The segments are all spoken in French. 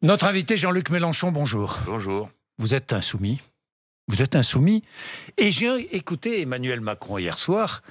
Notre invité Jean-Luc Mélenchon, bonjour. Bonjour. Vous êtes insoumis. Vous êtes insoumis. Et j'ai écouté Emmanuel Macron hier soir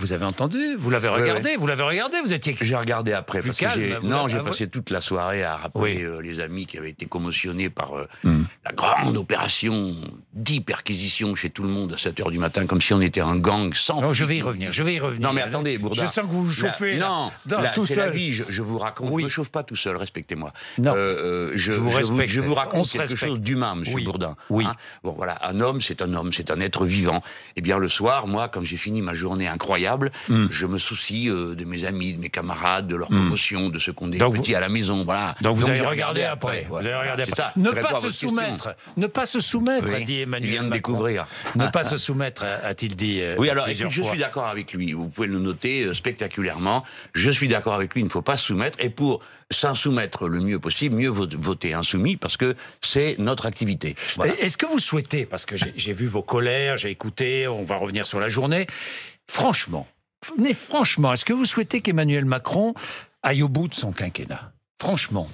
vous avez entendu, vous l'avez regardé, vous l'avez regardé, vous étiez. J'ai regardé après parce non, j'ai passé toute la soirée à rappeler euh, les amis qui avaient été commotionnés par euh, hmm. la grande opération d'hyperquisition chez tout le monde à 7 h du matin, comme si on était un gang sans. Non, je vais y revenir, je vais y revenir. Non, mais attendez, Bourdin. Je sens que vous vous chauffez. La, non, non la, la vie. Je, vous raconte. Je me chauffe pas tout seul. Respectez-moi. Non. Euh, je, vous Je vous, raconte quelque chose d'humain, Monsieur Bourdin. Oui. Hein. bon, voilà, un homme, c'est un homme, c'est un être vivant. Eh bien, le soir, moi, quand j'ai fini ma journée incroyable Hmm. Je me soucie euh, de mes amis, de mes camarades, de leur hmm. promotion, de ce qu'on dit à la maison. Voilà. Donc, vous, allez regarder après. ne, pas se soumettre, ne pas se soumettre, a dit Emmanuel. Il vient de découvrir. ne pas se soumettre, a-t-il dit. Euh, oui, alors je suis d'accord avec lui. Vous pouvez le noter euh, spectaculairement. Je suis d'accord avec lui. Il ne faut pas se soumettre. Et pour s'insoumettre le mieux possible, mieux voter insoumis parce que c'est notre activité. Est-ce que vous souhaitez, parce que j'ai vu vos colères, j'ai écouté, on va revenir sur la journée. Franchement, venez franchement, est-ce que vous souhaitez qu'Emmanuel Macron aille au bout de son quinquennat Franchement,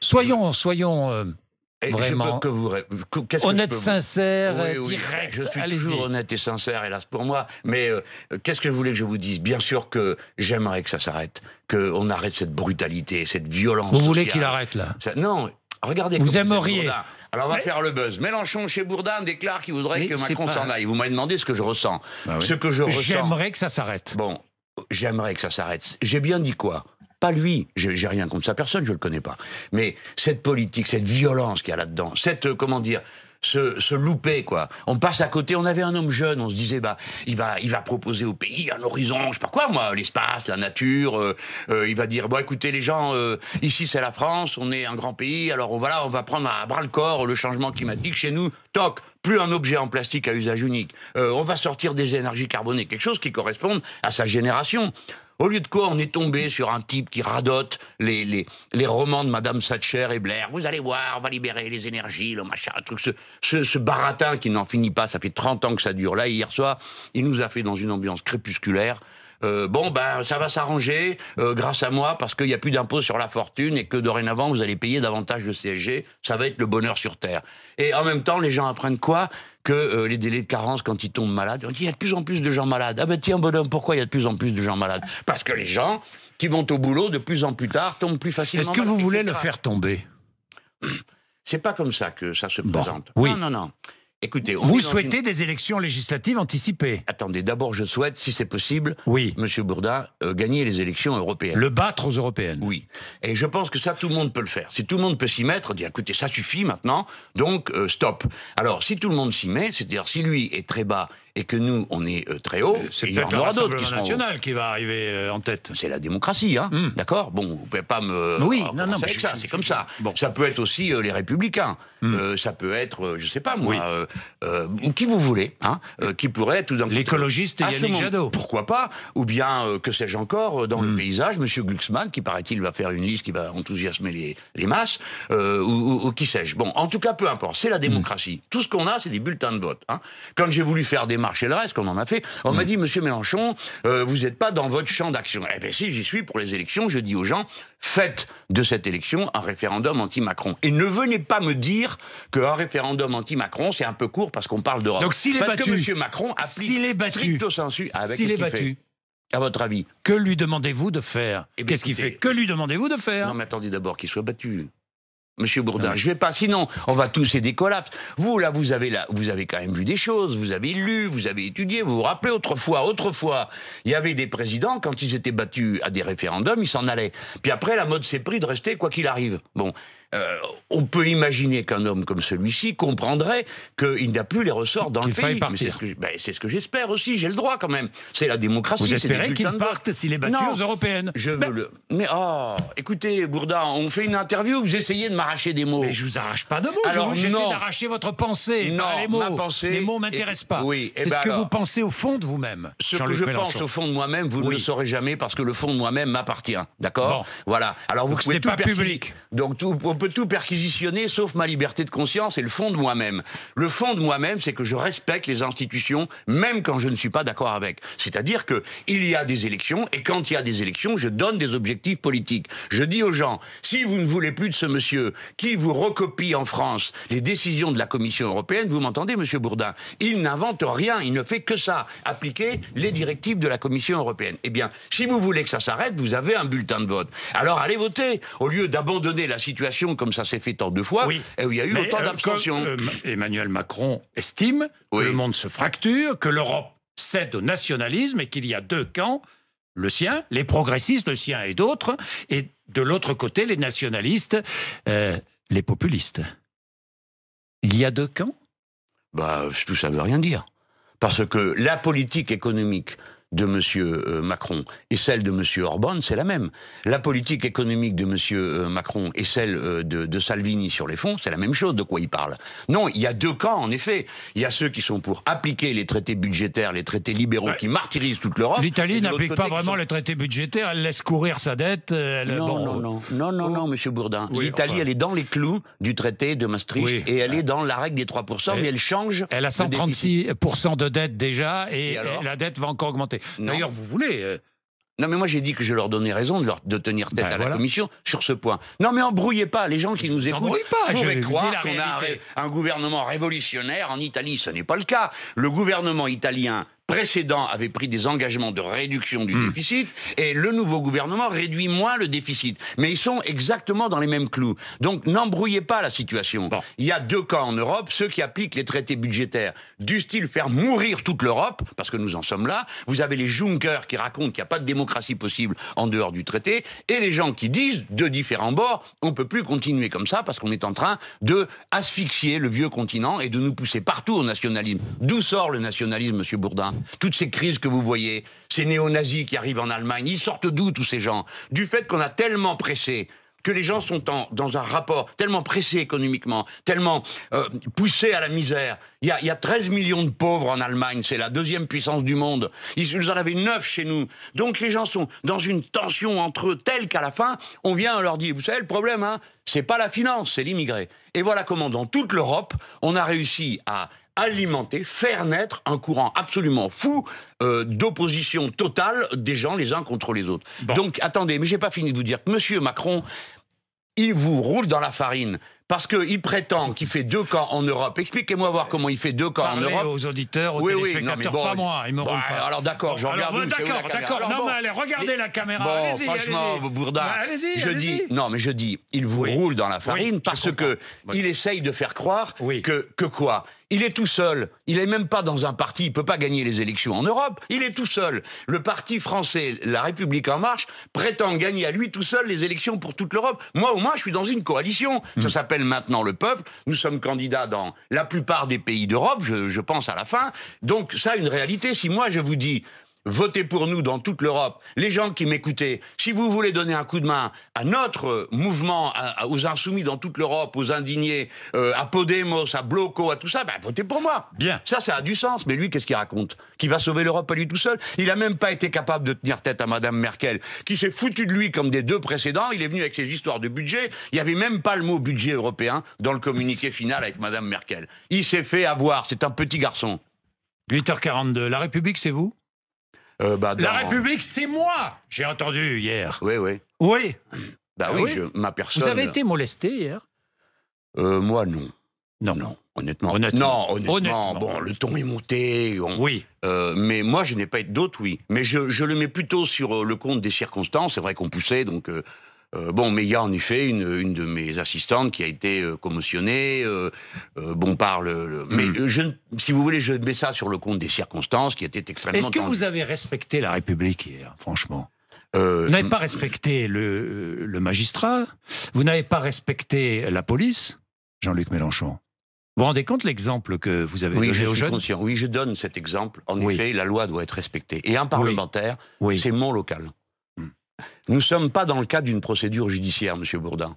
soyons, soyons euh, vraiment que vous... honnête, sincère, je suis toujours honnête et sincère, hélas pour moi. Mais euh, qu'est-ce que vous voulez que je vous dise Bien sûr que j'aimerais que ça s'arrête, qu'on arrête cette brutalité, cette violence. Vous voulez qu'il arrête là Non, Regardez vous aimeriez. Hein. Alors on va faire le buzz. Mélenchon chez Bourdin déclare qu'il voudrait que Macron s'en aille. Vous m'avez demandé ce que je ressens. Bah ce que je ressens. J'aimerais que ça s'arrête. Bon, j'aimerais que ça s'arrête. J'ai bien dit quoi pas lui, j'ai rien contre sa personne, je le connais pas. Mais cette politique, cette violence qu'il y a là-dedans, cette, euh, comment dire, se, se louper, quoi. On passe à côté, on avait un homme jeune, on se disait, bah, il va, il va proposer au pays un horizon, je sais pas quoi, moi, l'espace, la nature. Euh, euh, il va dire, bon, écoutez, les gens, euh, ici, c'est la France, on est un grand pays, alors on, oh, voilà, on va prendre à bras le corps le changement climatique chez nous, toc, plus un objet en plastique à usage unique. on va sortir des énergies carbonées, quelque chose qui corresponde à sa génération. Au lieu de quoi, on est tombé sur un type qui radote les, romans de Madame Thatcher et Blair. Vous allez voir, on va libérer les énergies, le machin, le truc. Ce, ce baratin qui n'en finit pas, ça fait 30 ans que ça dure. Là, hier soir, il nous a fait dans une ambiance crépusculaire euh, bon, ben, ça va s'arranger euh, grâce à moi parce qu'il n'y a plus d'impôts sur la fortune et que dorénavant, vous allez payer davantage de CSG. Ça va être le bonheur sur Terre. Et en même temps, les gens apprennent quoi que euh, les délais de carence quand ils tombent malades. dit, il y a de plus en plus de gens malades. Ah ben tiens, bonhomme, pourquoi il y a de plus en plus de gens malades Parce que les gens qui vont au boulot de plus en plus tard tombent plus facilement. Est-ce que vous voulez le faire tomber C'est pas comme ça que ça se présente. Oui. Non, non, non. Écoutez, vous souhaitez des élections législatives anticipées Attendez, d'abord je souhaite, si c'est possible, oui. Monsieur Bourdin, euh, gagner les élections européennes. Le battre aux européennes. Oui. Et je pense que ça, tout le monde peut le faire. Si tout le monde peut s'y mettre, dire écoutez, ça suffit maintenant, donc euh, stop. Alors, si tout le monde s'y met, c'est-à-dire si lui est très bas et que nous, on est euh, très haut. Euh, c'est peut-être le qui national qui va arriver euh, en tête. C'est la démocratie, hein hmm. d'accord Bon, vous pouvez pas me... Oui, ah, ça, c'est comme ça. Bon. Ça peut être aussi les Républicains, hmm. ça peut être, je sais pas moi, ou qui vous voulez, hein, qui pourrait être d'un L'écologiste ah, Yannick Jadot. Pourquoi pas Ou bien, que sais-je encore, dans le hmm. paysage, Monsieur Glucksmann, qui paraît-il va faire une liste qui va enthousiasmer les, les masses, ou, qui sais-je. Bon, en tout cas, peu importe, c'est la démocratie. Tout ce qu'on a, c'est des bulletins de vote. Hein. Quand j'ai voulu faire des marcher le reste, comme on a fait. On m'a dit, Monsieur Mélenchon, euh, vous n'êtes pas dans votre champ d'action. Eh bien si, j'y suis pour les élections. Je dis aux gens, faites de cette élection un référendum anti-Macron. Et ne venez pas me dire qu'un référendum anti-Macron, c'est un peu court parce qu'on parle d'Europe. Donc s'il est parce que Monsieur Macron applique sensu avec s'il est battu. à votre avis Que lui demandez-vous de faire eh Qu'est-ce qu'il fait Que lui demandez-vous de faire Non, mais attendez d'abord qu'il soit battu. Monsieur Bourdin. Je vais pas, sinon on va tous et des collapses. Vous là, vous avez là, vous avez quand même vu des choses, vous avez lu, vous avez étudié. Vous vous rappelez autrefois, autrefois, il y avait des présidents quand ils étaient battus à des référendums, ils s'en allaient. Puis après, la mode s'est prise de rester quoi qu'il arrive. Bon, euh, on peut imaginer qu'un homme comme celui-ci comprendrait qu'il n'a plus les ressorts dans le pays. C'est ce que, ben, ce que j'espère aussi, j'ai le droit quand même. C'est la démocratie. Vous espérez qu'il parte s'il est battu aux européennes Je veux ben le... Mais ah, écoutez, Bourdin, on fait une interview, vous essayez de m'arracher des mots. Mais je vous arrache pas de mots, Alors, j'essaie d'arracher votre pensée, non, Ma pensée, les mots m'intéressent pas. Oui, eh C'est ce ben que vous pensez au fond de vous-même. Ce que je pense au fond de moi-même, vous ne le saurez jamais parce que le fond de moi-même m'appartient. D'accord Voilà. Alors vous, tout pas public. Donc tout, peux tout perquisitionner sauf ma liberté de conscience et le fond de moi-même. Le fond de moi-même, c'est que je respecte les institutions, même quand je ne suis pas d'accord avec. C'est-à-dire que il y a des élections et quand il y a des élections, je donne des objectifs politiques. Je dis aux gens, si vous ne voulez plus de ce monsieur qui vous recopie en France les décisions de la Commission européenne, vous m'entendez, monsieur Bourdin Il n'invente rien, il ne fait que ça, appliquer les directives de la Commission européenne. Eh bien, si vous voulez que ça s'arrête, vous avez un bulletin de vote. Alors allez voter, au lieu d'abandonner la situation comme ça s'est fait tant de fois, et où il y a eu autant euh, d'abstentions. Euh, Emmanuel Macron estime que le monde se fracture, que l'Europe cède au nationalisme et qu'il y a deux camps, le sien, les progressistes, le sien et d'autres, et de l'autre côté, les nationalistes, euh, les populistes. Il y a deux camps Bah, tout ça ne veut rien dire. Parce que la politique économique de M. Euh, Macron et celle de M. Orban, c'est la même. La politique économique de M. Euh, Macron et celle euh, de, Salvini sur les fonds, c'est la même chose de quoi il parle. Non, il y a deux camps, en effet. Il y a ceux qui sont pour appliquer les traités budgétaires, les traités libéraux qui martyrisent toute l'Europe. L'Italie n'applique pas vraiment les traités budgétaires, elle laisse courir sa dette. Non, non, non, non, non, monsieur Bourdin. L'Italie, elle est dans les clous du traité de Maastricht et elle est dans la règle des 3%, mais elle change. Elle a 136% de dette déjà et la dette va encore augmenter. D'ailleurs, vous voulez. Euh, non, mais moi j'ai dit que je leur donnais raison de, tenir tête ben à la Commission sur ce point. Non, mais embrouillez pas les gens qui nous écoutent. pas. Je vais croire qu'on a un, gouvernement révolutionnaire en Italie. Ce n'est pas le cas. Le gouvernement italien précédent avait pris des engagements de réduction du hmm. déficit et le nouveau gouvernement réduit moins le déficit. Mais ils sont exactement dans les mêmes clous. Donc n'embrouillez pas la situation. Il y a deux camps en Europe, ceux qui appliquent les traités budgétaires du style faire mourir toute l'Europe, parce que nous en sommes là. Vous avez les Junkers qui racontent qu'il n'y a pas de démocratie possible en dehors du traité, et les gens qui disent, de différents bords, on ne peut plus continuer comme ça parce qu'on est en train de asphyxier le vieux continent et de nous pousser partout au nationalisme. D'où sort le nationalisme, Monsieur Bourdin toutes ces crises que vous voyez, ces néo-nazis qui arrivent en Allemagne, ils sortent d'où tous ces gens Du fait qu'on a tellement pressé que les gens sont dans un rapport tellement pressé économiquement, tellement euh, poussé à la misère. Il y, a, 13 millions de pauvres en Allemagne, c'est la deuxième puissance du monde. Ils, nous en avaient 9 chez nous. Donc les gens sont dans une tension entre eux telle qu'à la fin, on vient, leur dire, vous savez, le problème, hein, c'est pas la finance, c'est l'immigré. Et voilà comment dans toute l'Europe, on a réussi à alimenter, faire naître un courant absolument fou euh, d'opposition totale des gens les uns contre les autres. Donc attendez, mais j'ai pas fini de vous dire que Monsieur Macron, il vous roule dans la farine. Parce qu'il prétend qu'il fait deux camps en Europe. Expliquez-moi voir comment il fait deux camps en Europe. aux auditeurs, aux oui, téléspectateurs, oui, pas moi, ils me pas. Alors d'accord, je regarde. d'accord, d'accord. Non mais allez, regardez la caméra. Bon, franchement, allez Bourdin, bah, je dis non, mais je dis, il vous roule dans la farine parce que il essaye de faire croire que que quoi il est tout seul. Il n'est même pas dans un parti. Il peut pas gagner les élections en Europe. Il est tout seul. Le parti français, La République En Marche, prétend gagner à lui tout seul les élections pour toute l'Europe. Moi, au moins, je suis dans une coalition. Ça hmm. s'appelle maintenant le peuple. Nous sommes candidats dans la plupart des pays d'Europe, je, je pense à la fin. Donc, ça, une réalité. Si moi, je vous dis, votez pour nous dans toute l'Europe, les gens qui m'écoutaient, si vous voulez donner un coup de main à notre euh, mouvement, aux insoumis dans toute l'Europe, aux indignés, euh, à Podemos, à Bloco, à tout ça, ben votez pour moi. Bien. Ça, ça a du sens. Mais lui, qu'est-ce qu'il raconte Qui va sauver l'Europe à lui tout seul Il n'a même pas été capable de tenir tête à Madame Merkel, qui s'est foutu de lui comme des deux précédents. Il est venu avec ses histoires de budget. Il n'y avait même pas le mot budget européen dans le communiqué final avec Madame Merkel. Il s'est fait avoir. C'est un petit garçon. 8h42. La République, c'est vous euh, bah, La République, c'est moi J'ai entendu hier. Oui, oui. Oui. Bah ah oui, ma personne. Vous avez été molesté hier euh, Moi, non. Non. Non. Honnêtement. honnêtement. Non, honnêtement, Bon, le ton est monté. Oui. Euh, mais moi, je n'ai pas été d'autre, oui. Mais je, je, le mets plutôt sur le compte des circonstances. C'est vrai qu'on poussait, donc euh, bon, mais il y a en effet une, une, de mes assistantes qui a été euh, commotionnée, euh, bon, par le... Mais hmm. si vous voulez, je mets ça sur le compte des circonstances qui étaient extrêmement... Est-ce que vous avez respecté la République hier, franchement vous n'avez pas respecté le, magistrat, vous n'avez pas respecté la police, Jean-Luc Mélenchon. Vous, vous rendez compte l'exemple que vous avez oui, donné je aux suis conscient. Oui, je donne cet exemple. En effet, la loi doit être respectée. Et un parlementaire, c'est mon local. Nous ne sommes pas dans le cadre d'une procédure judiciaire, Monsieur Bourdin.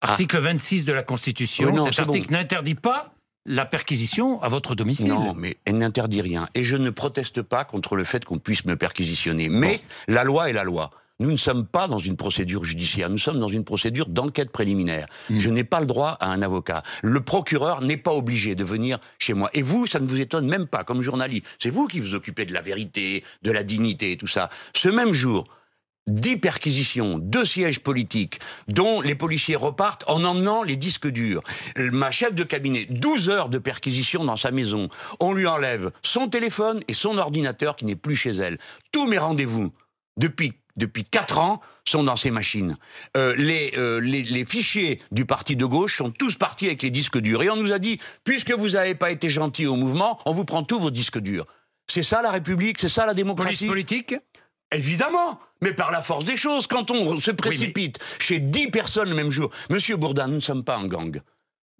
Article 26 ah. de la Constitution, cet article n'interdit pas la perquisition à votre domicile. Non, mais elle n'interdit rien. Et je ne proteste pas contre le fait qu'on puisse me perquisitionner. Mais la loi est la loi. Nous ne sommes pas dans une procédure judiciaire, nous sommes dans une procédure d'enquête préliminaire. Mm. Je n'ai pas le droit à un avocat. Le procureur n'est pas obligé de venir chez moi. Et vous, ça ne vous étonne même pas comme journaliste. C'est vous qui vous occupez de la vérité, de la dignité et tout ça. Ce même jour, dix perquisitions, deux sièges politiques, dont les policiers repartent en emmenant les disques durs. Ma chef de cabinet, 12 heures de perquisition dans sa maison. On lui enlève son téléphone et son ordinateur qui n'est plus chez elle. Tous mes rendez-vous, depuis depuis quatre ans, sont dans ces machines. Euh, les, euh, les, les, fichiers du parti de gauche sont tous partis avec les disques durs. Et on nous a dit, puisque vous n'avez pas été gentil au mouvement, on vous prend tous vos disques durs. C'est ça la République, c'est ça la démocratie. politique Évidemment, mais par la force des choses, quand on se précipite chez 10 personnes le même jour, Monsieur Bourdin, nous ne sommes pas en gang.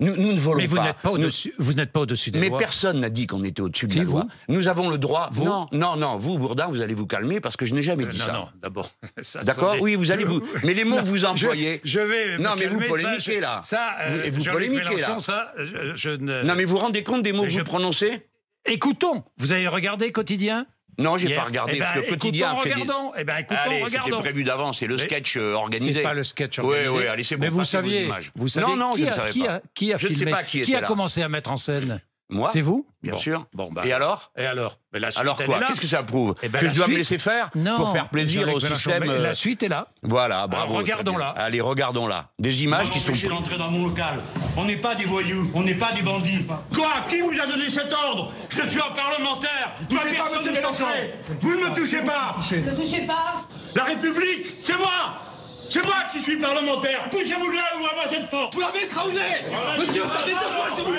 Nous, ne volons mais vous pas. N'êtes pas dessus Vous n'êtes pas au-dessus des lois. Mais personne n'a dit qu'on était au-dessus des lois. Nous avons le droit. non, non, non. Vous, Bourdin, vous allez vous calmer parce que je n'ai jamais euh, dit ça. Non, d'abord. D'accord. Oui, vous allez vous. Mais les mots que vous employez. Je, vais. Non, mais vous euh, polémiquez là. Ça, vous, polémiquez là. Ça, je, Non, mais vous rendez compte des mots que vous prononcez Écoutons. Vous avez regardé quotidien non, j'ai pas regardé, eh parce que ben, le quotidien en a fait regardant, des... eh ben, écoutons, allez, c'était prévu d'avance, c'est le sketch euh, organisé. C'est pas le sketch organisé. Oui, oui, allez, c'est bon, Mais vous saviez, vous saviez non, non, qui, je a, savais pas. qui a, qui a filmé, qui, a commencé à mettre en scène moi C'est vous Bien sûr. Bon, bah. et alors Et alors mais Alors quoi Qu'est-ce que ça prouve eh ben, Que je dois me laisser faire pour faire plaisir au système euh, La suite est là. Voilà, bravo. Regardons-la. Allez, regardons-la. Des images qui sont. Je rentré dans mon local. On n'est pas des voyous, on n'est pas des bandits. Quoi Qui vous a donné cet ordre Je suis un parlementaire. Vous touchez pas, Vous ne me touchez pas. pas. La République, c'est moi c'est moi qui suis parlementaire Poussez-vous là ou moi cette porte Vous l'avez écrasé Monsieur, ça fait deux fois que vous le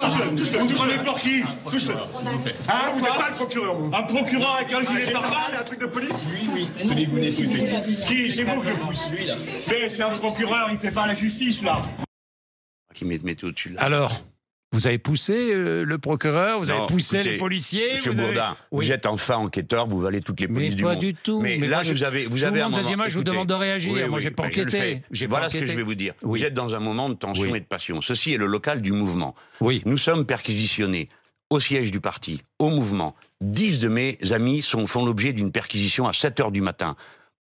Vous Touche-le, pour qui Touche Vous n'êtes pas le procureur, vous. Un procureur avec un gilet ah, pare et Un truc de police Oui, oui. Celui que vous plus. Qui C'est vous que je pousse. Mais c'est un procureur, il ne fait pas la justice, là. Qui au-dessus, là. Alors vous avez poussé euh, le procureur, vous avez poussé les policiers. Monsieur vous Bourdin, vous êtes enfin enquêteur, vous valez toutes les polices du monde. Mais, là, je, vous avez, vous avez un moment. je vous demande de réagir. moi je n'ai pas enquêté. voilà ce que je vais vous dire. Vous êtes dans un moment de tension et de passion. Ceci est le local du mouvement. Oui. Nous sommes perquisitionnés au siège du parti, au mouvement. Dix de mes amis sont, font l'objet d'une perquisition à 7 h du matin.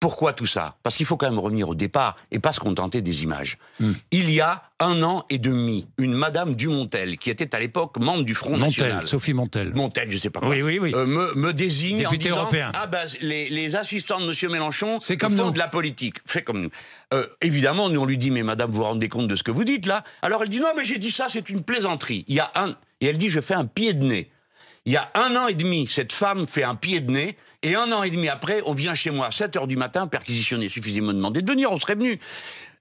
Pourquoi tout ça Parce qu'il faut quand même revenir au départ et pas se contenter des images. Hmm. Il y a un an et demi, une Madame Dumontel, qui était à l'époque membre du Front National. Sophie Montel. Montel, je sais pas quoi. Oui, oui, oui. Euh, me, désigne en disant, Ah ben, les, assistants de M. Mélenchon c'est comme font de la politique. Fait comme euh, évidemment, nous on lui dit, mais Madame, vous vous rendez compte de ce que vous dites là Alors elle dit, non, mais j'ai dit ça, c'est une plaisanterie. Il y a un... Et elle dit, je fais un pied de nez. Il y a un an et demi, cette femme fait un pied de nez et un an et demi après, on vient chez moi à 7 h du matin perquisitionner. Suffisamment demander de venir, on serait venu.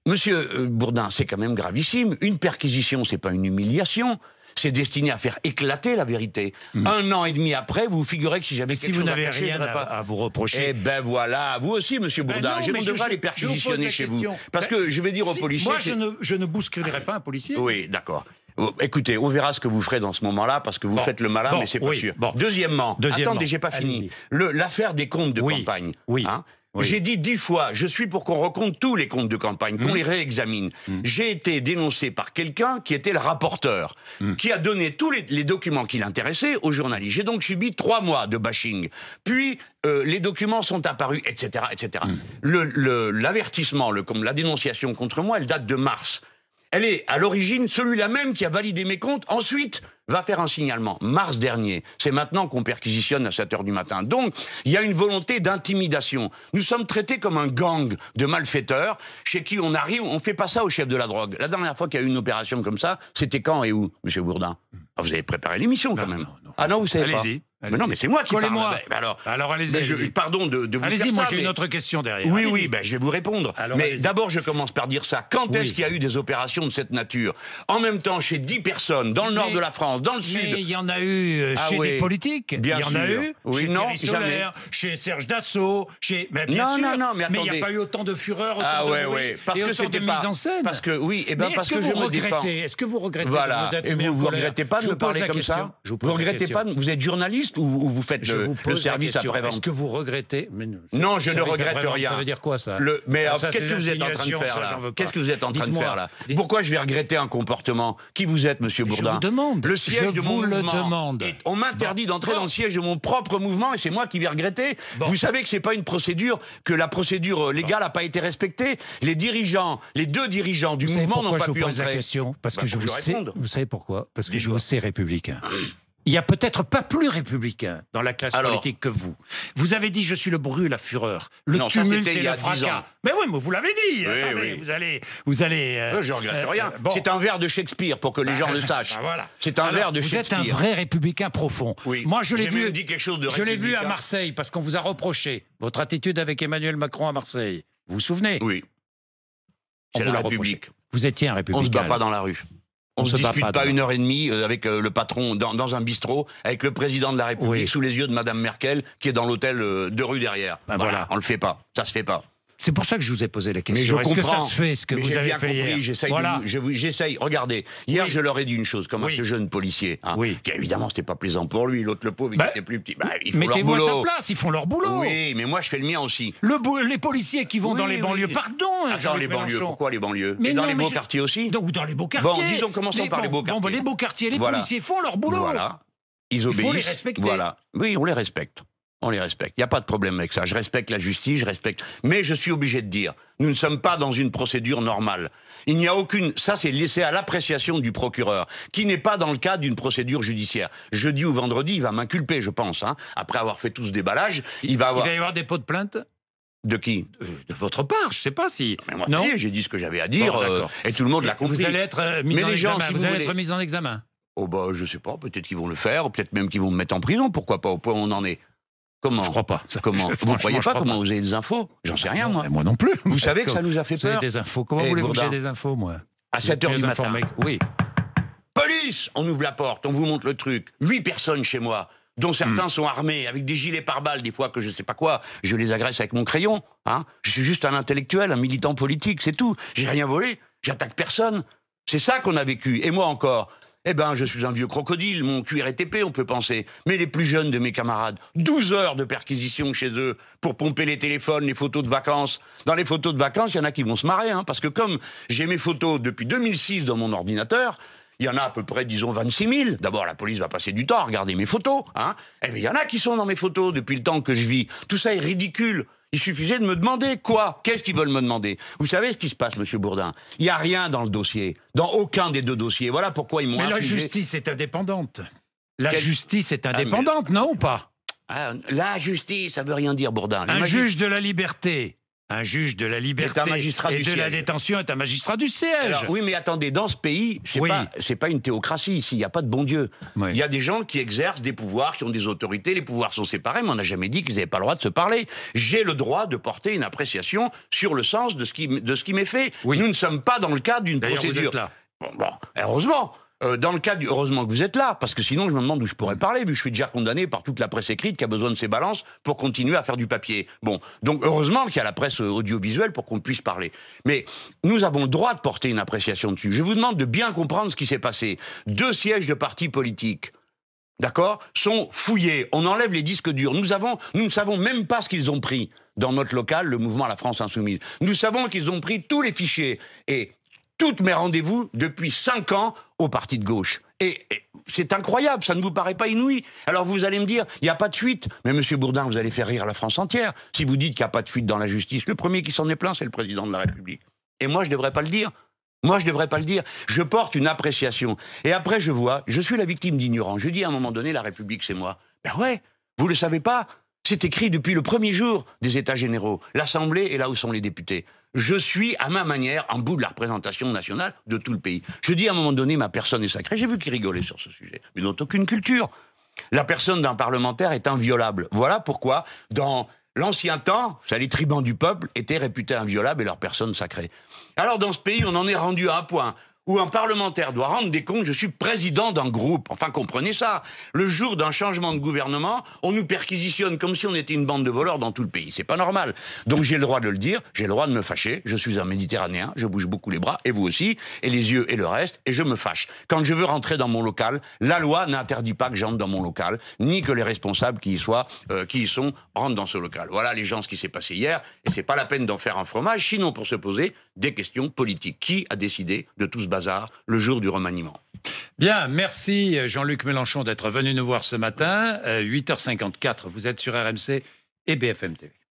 Monsieur euh, Bourdin, c'est quand même gravissime. Une perquisition, c'est pas une humiliation c'est destiné à faire éclater la vérité. Hmm. Un an et demi après, vous vous figurez que si j'avais si vous n'avez rien à, pas... à, vous reprocher. Eh ben voilà, vous aussi, Monsieur ben Bourdin, je ne pas les perquisitionner chez vous, parce ben que je vais dire aux policiers. Moi, je ne, je ne bousculerai pas un policier. Oui, d'accord. Oh, écoutez, on verra ce que vous ferez dans ce moment-là, parce que vous faites le malin, mais c'est pas sûr. Deuxièmement, attendez, j'ai pas fini. L'affaire des comptes de campagne. Hein. Oui. J'ai dit dix fois, je suis pour qu'on recompte tous les comptes de campagne, qu'on mmh. les réexamine. Mmh. J'ai été dénoncé par quelqu'un qui était le rapporteur, mmh. qui a donné tous les, documents qui l'intéressaient aux journalistes. J'ai donc subi trois mois de bashing. Puis, euh, les documents sont apparus, etc. etc. L'avertissement, le, la dénonciation contre moi, elle date de mars elle est à l'origine celui-là même qui a validé mes comptes. Ensuite, va faire un signalement. Mars dernier, c'est maintenant qu'on perquisitionne à 7 h du matin. Donc, il y a une volonté d'intimidation. Nous sommes traités comme un gang de malfaiteurs chez qui on arrive, on fait pas ça au chef de la drogue. La dernière fois qu'il y a eu une opération comme ça, c'était quand et où, Monsieur Bourdin ah, Vous avez préparé l'émission quand même. Ah non, vous savez Allez-y non, mais c'est moi qui parle. Ah, bah, alors, allez-y. pardon de, de vous allez Allez-y, moi j'ai une autre question derrière. Oui, oui, ben, je vais vous répondre. mais d'abord, je commence par dire ça. Quand est-ce qu'il y a eu des opérations de cette nature En même temps, chez 10 personnes, dans le nord de la France, dans le mais sud. Il y en a eu euh, ah chez des politiques. Bien il y en sûr. a eu chez non, Solaire, chez Serge Dassault, chez. Mais non, non, non, mais attendez. Mais il n'y a pas eu autant de fureur, autant ah, ouais, ouais, parce que c'était de mise en scène. Parce que oui, et eh ben parce que je me Est-ce que vous regrettez Voilà. Et vous regrettez pas de me parler comme ça Vous regrettez pas Vous êtes journaliste ou, vous faites le, service après-vente Est-ce que vous regrettez non, je ne regrette rien. Ça veut dire quoi ça Mais ah, qu'est-ce que vous êtes en train de faire là Qu'est-ce que vous êtes en train de faire là Pourquoi je vais regretter un comportement Qui vous êtes, Monsieur Bourdin Je vous demande. Le siège je de mon vous Le demande. on m'interdit d'entrer dans le siège de mon propre mouvement et c'est moi qui vais regretter. Vous savez que c'est pas une procédure que la procédure euh, légale n'a pas été respectée. Les dirigeants, les deux dirigeants du mouvement n'ont pas pu La question parce que je vous, vous savez pourquoi Parce bah, que je vous sais républicain il n'y a peut-être pas plus républicain dans la classe politique que vous. Vous avez dit je suis le bruit, la fureur, le tumulte et le fracas. Mais oui, mais vous l'avez dit. vous allez, vous allez. Euh, euh, je regrette euh, rien. C'est un verre de Shakespeare pour que les bah, gens le bah, sachent. voilà. C'est un verre de Shakespeare. Vous êtes un vrai républicain profond. Oui. Moi, je l'ai vu. je l'ai vu à Marseille parce qu'on vous a reproché votre attitude avec Emmanuel Macron à Marseille. Vous vous souvenez Oui. C'est la République. Vous étiez un républicain. On ne se bat pas dans la rue on ne se dispute pas, une heure et demie euh, avec euh, le patron dans, un bistrot, avec le président de la République sous les yeux de Madame Merkel, qui est dans l'hôtel euh, de rue derrière. Ben voilà, on le fait pas, ça se fait pas. C'est pour ça que je vous ai posé la question. Est-ce que ça se fait, ce que vous avez fait compris, J'essaye. Regardez, hier, je leur ai dit une chose, comme à ce jeune policier, hein, oui. qui évidemment, c'était pas plaisant pour lui. L'autre, le pauvre, il bah, était plus petit. Bah, ils font leur boulot. sa place, ils font leur boulot. Oui, mais moi, je fais le mien aussi. les policiers qui vont dans les banlieues, pardon. Ah, dans les banlieues, pourquoi les banlieues Mais dans les beaux quartiers aussi Donc, dans les beaux quartiers. Bon, disons, commençons par les beaux quartiers. les beaux quartiers, les policiers font leur boulot. Voilà. Ils obéissent. Voilà. Oui, on les respecte on les respecte. Il n'y a pas de problème avec ça. Je respecte la justice, je respecte. Mais je suis obligé de dire, nous ne sommes pas dans une procédure normale. Il n'y a aucune. Ça, c'est laissé à l'appréciation du procureur, qui n'est pas dans le cadre d'une procédure judiciaire. Jeudi ou vendredi, il va m'inculper, je pense. Hein. Après avoir fait tout ce déballage, il va avoir. Il va y avoir des pots de plainte de qui euh, De votre part, je ne sais pas si. Ah, non, j'ai dit ce que j'avais à dire euh, et tout le monde l'a compris. Euh, vous allez être mis, en, examen, gens, vous allez être mis en examen. Oh bah je sais pas, peut-être qu'ils vont le faire, peut-être même qu'ils vont me mettre en prison, pourquoi pas au point où on en est. Comment Je crois pas. Ça. Comment Vous ne croyez pas comment vous avez des infos J'en sais rien, ah moi. Moi non plus. Vous savez que ça nous a fait peur. des infos. Comment vous eh, voulez-vous que j'ai des infos, moi À 7h du matin. Oui. Police On ouvre la porte, on vous montre le truc. Huit personnes chez moi dont certains hmm. sont armés avec des gilets pare-balles, des fois que je ne sais pas quoi, je les agresse avec mon crayon. Hein je suis juste un intellectuel, un militant politique, c'est tout. J'ai rien volé, j'attaque personne. C'est ça qu'on a vécu. Et moi encore, eh ben, je suis un vieux crocodile, mon cuir est épais, on peut penser. Mais les plus jeunes de mes camarades, 12 heures de perquisition chez eux pour pomper les téléphones, les photos de vacances. Dans les photos de vacances, il y en a qui vont se marier, hein, parce que comme j'ai mes photos depuis 2006 dans mon ordinateur, il y en a à peu près, disons, 26 000. D'abord, la police va passer du temps à regarder mes photos. Hein. Eh bien, il y en a qui sont dans mes photos depuis le temps que je vis. Tout ça est ridicule. Il suffisait de me demander quoi Qu'est-ce qu'ils veulent me demander Vous savez ce qui se passe, Monsieur Bourdin Il n'y a rien dans le dossier, dans aucun des deux dossiers. Voilà pourquoi ils m'ont. Mais la justice est indépendante. La justice est ah, indépendante, non ou pas ah, La justice, ça veut rien dire, Bourdin. Un juge de la liberté un juge de la liberté un et de la détention est un magistrat du siège. oui, mais attendez, dans ce pays, c'est oui. pas une théocratie ici. Il n'y a pas de bon Dieu. Il y a des gens qui exercent des pouvoirs, qui ont des autorités. Les pouvoirs sont séparés, mais on n'a jamais dit qu'ils n'avaient pas le droit de se parler. J'ai le droit de porter une appréciation sur le sens de ce qui m'est fait. Oui. Nous ne sommes pas dans le cadre d'une procédure. là. Bon, bon, heureusement. Euh, dans le cas du... Heureusement que vous êtes là, parce que sinon je me demande où je pourrais parler, vu que je suis déjà condamné par toute la presse écrite qui a besoin de ses balances pour continuer à faire du papier. Bon, donc heureusement qu'il y a la presse euh, audiovisuelle pour qu'on puisse parler. Mais nous avons le droit de porter une appréciation dessus. Je vous demande de bien comprendre ce qui s'est passé. Deux sièges de partis politiques d'accord, sont fouillés. On enlève les disques durs. Nous, avons, nous ne savons même pas ce qu'ils ont pris dans notre local, le mouvement La France Insoumise. Nous savons qu'ils ont pris tous les fichiers. Et toutes mes rendez-vous depuis 5 ans au parti de gauche. Et, c'est incroyable, ça ne vous paraît pas inouï. Alors vous allez me dire, il n'y a pas de fuite. Mais monsieur Bourdin, vous allez faire rire la France entière si vous dites qu'il n'y a pas de fuite dans la justice. Le premier qui s'en est plein, c'est le président de la République. Et moi, je ne devrais pas le dire. Moi, je ne devrais pas le dire. Je porte une appréciation. Et après, je vois, je suis la victime d'ignorance. Je dis à un moment donné, la République, c'est moi. Ben ouais, vous ne le savez pas. C'est écrit depuis le premier jour des États généraux. L'Assemblée est là où sont les députés je suis, à ma manière, en bout de la représentation nationale de tout le pays. Je dis à un moment donné, ma personne est sacrée. J'ai vu qu'ils rigolaient sur ce sujet, mais n'ont aucune culture. La personne d'un parlementaire est inviolable. Voilà pourquoi, dans l'ancien temps, les tribuns du peuple étaient réputés inviolables et leur personne sacrée. Alors, dans ce pays, on en est rendu à un point où un parlementaire doit rendre des comptes, je suis président d'un groupe. Enfin, comprenez ça. Le jour d'un changement de gouvernement, on nous perquisitionne comme si on était une bande de voleurs dans tout le pays. C'est pas normal. Donc j'ai le droit de le dire, j'ai le droit de me fâcher. Je suis un Méditerranéen, je bouge beaucoup les bras, et vous aussi, et les yeux et le reste, et je me fâche. Quand je veux rentrer dans mon local, la loi n'interdit pas que j'entre dans mon local, ni que les responsables qui y, soient, euh, qui sont rentrent dans ce local. Voilà les gens ce qui s'est passé hier, et c'est pas la peine d'en faire un fromage, sinon pour se poser, des questions politiques. Qui a décidé de tout ce bazar le jour du remaniement Bien, merci Jean-Luc Mélenchon d'être venu nous voir ce matin. 8h54, euh, vous êtes sur RMC et BFM TV.